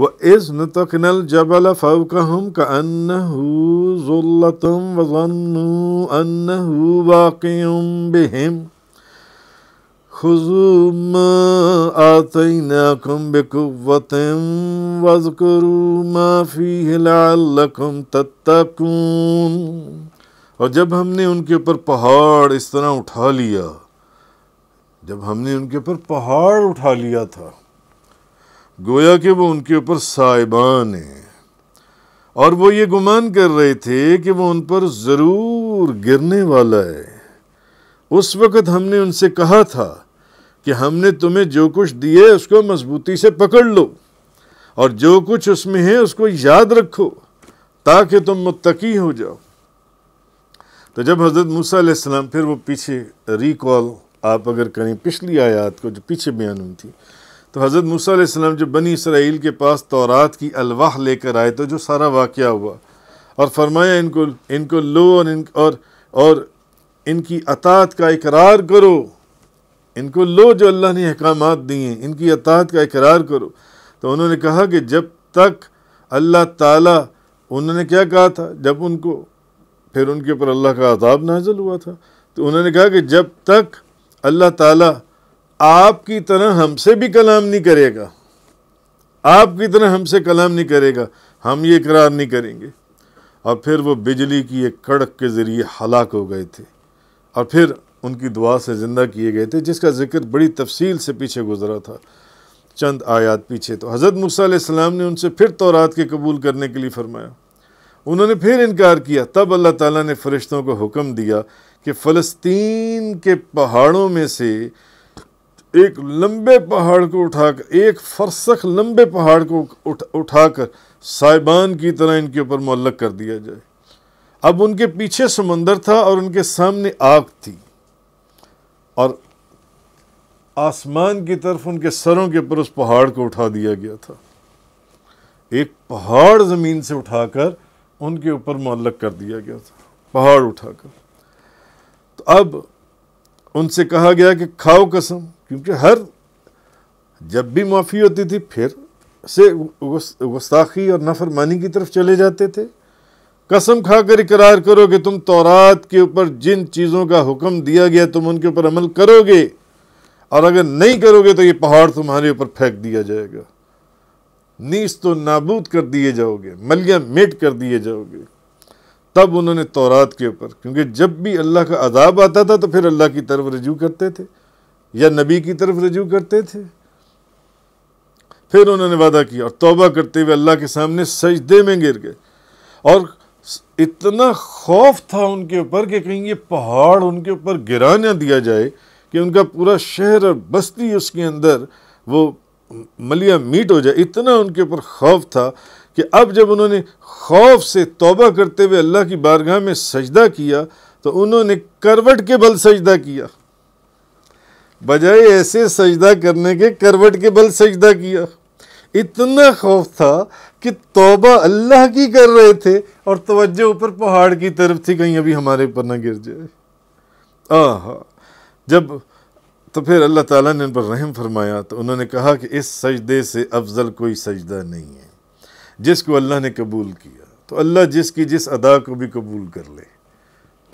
was नतकनल जबल फ़वकहम का खुजुम आतनाकुम बिकुवतम वजकरु और जब हमने उनके ऊपर पहाड़ इस तरह उठा लिया जब हमने उनके ऊपर पहाड़ उठा लिया था गोया कि वो उनके ऊपर साइबान है और वो ये गुमान कर रहे थे कि वो उन पर ज़रूर गिरने वाला है उस वक़्त हमने उनसे कहा था कि हमने तुम्हें जो कुछ दिए है उसको मजबूती से पकड़ लो और जो कुछ उसमें है उसको याद रखो ताकि तुम मुत्तकी हो जाओ तो जब हज़रत मूसा फिर वो पीछे रिकॉल आप अगर करें पिछली आयात को जो पीछे बयान हुई थी तो हज़रत मूसम जब बनी इसराइल के पास तौरात की अलवाह लेकर आए तो जो सारा वाक़ हुआ और फरमाया इनको इनको लो और इन और और इनकी अतात का इकरार करो इनको लो जो अल्लाह ने अहकाम दिए इनकी अतात का इकरार करो तो उन्होंने कहा कि जब तक अल्लाह ताला उन्होंने क्या कहा था जब उनको फिर उनके ऊपर अल्लाह का अदाब नाजल हुआ था तो उन्होंने कहा कि जब तक अल्लाह ताला आपकी तरह हमसे भी कलाम नहीं करेगा आपकी तरह हमसे कलाम नहीं करेगा हम ये करार नहीं करेंगे और फिर वो बिजली की एक कड़क के ज़रिए हलाक हो गए थे और फिर उनकी दुआ से ज़िंदा किए गए थे जिसका जिक्र बड़ी तफसील से पीछे गुजरा था चंद आयात पीछे तो हज़रत मूसम ने उनसे फिर तौरात के कबूल करने के लिए फरमाया उन्होंने फिर इनकार किया तब अल्लाह ताला ने फ़रिश्तों को हुक्म दिया कि फ़लस्तीन के पहाड़ों में से एक लंबे पहाड़ को उठाकर एक फरसख लंबे पहाड़ को उठ, उठाकर साहिबान की तरह इनके ऊपर मल्लक कर दिया जाए अब उनके पीछे समंदर था और उनके सामने आग थी और आसमान की तरफ उनके सरों के ऊपर उस पहाड़ को उठा दिया गया था एक पहाड़ ज़मीन से उठाकर उनके ऊपर मल्लक कर दिया गया था पहाड़ उठाकर तो अब उनसे कहा गया कि खाओ कसम क्योंकि हर जब भी माफ़ी होती थी फिर से गुस्ताखी और नफरमानी की तरफ चले जाते थे कसम खाकर इकरार करो कि तुम तौरात के ऊपर जिन चीज़ों का हुक्म दिया गया तुम उनके ऊपर अमल करोगे और अगर नहीं करोगे तो ये पहाड़ तुम्हारे ऊपर फेंक दिया जाएगा नीस तो नाबूद कर दिए जाओगे मलिया मेट कर दिए जाओगे तब उन्होंने तौरात के ऊपर क्योंकि जब भी अल्लाह का अदाब आता था तो फिर अल्लाह की तरफ रजू करते थे या नबी की तरफ रजू करते थे फिर उन्होंने वादा किया और तोबा करते हुए अल्लाह के सामने सजदे में गिर गए और इतना खौफ था उनके ऊपर कि कहीं ये पहाड़ उनके ऊपर गिराना दिया जाए कि उनका पूरा शहर और बस्ती उसके अंदर वो मलिया मीट हो जाए इतना उनके ऊपर खौफ था कि अब जब उन्होंने खौफ से तोबा करते हुए अल्लाह की बारगाह में सजदा किया तो उन्होंने करवट के बल सजदा किया बजाय ऐसे सजदा करने के करवट के बल सजदा किया इतना खौफ था कि तोबा अल्लाह की कर रहे थे और तवज्जो ऊपर पहाड़ की तरफ थी कहीं अभी हमारे ऊपर ना गिर जाए आ जब तो फिर अल्लाह ताला ने उन पर रहम फरमाया तो उन्होंने कहा कि इस सजदे से अफजल कोई सजदा नहीं है जिसको अल्लाह ने कबूल किया तो अल्लाह जिसकी जिस अदा को भी कबूल कर ले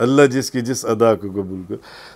अल्लाह जिसकी जिस अदा को कबूल कर